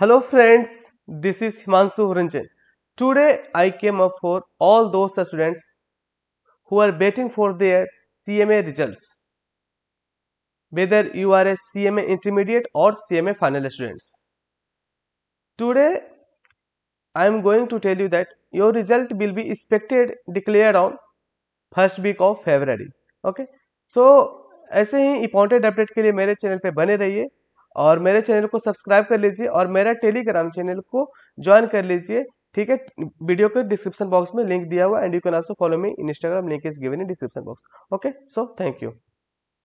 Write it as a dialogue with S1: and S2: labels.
S1: hello friends this is Himanshu Ranjan today I came up for all those students who are waiting for their C M A result whether you are a C M A intermediate और C M A final students today I am going to tell you that your result will be expected declare on first week of February okay so ऐसे ही important update के लिए मेरे channel पर बने रहिए और मेरे चैनल को सब्सक्राइब कर लीजिए और मेरा टेलीग्राम चैनल को ज्वाइन कर लीजिए ठीक है वीडियो के डिस्क्रिप्शन बॉक्स में लिंक दिया हुआ and you can also follow me Instagram link is given in description box okay so thank you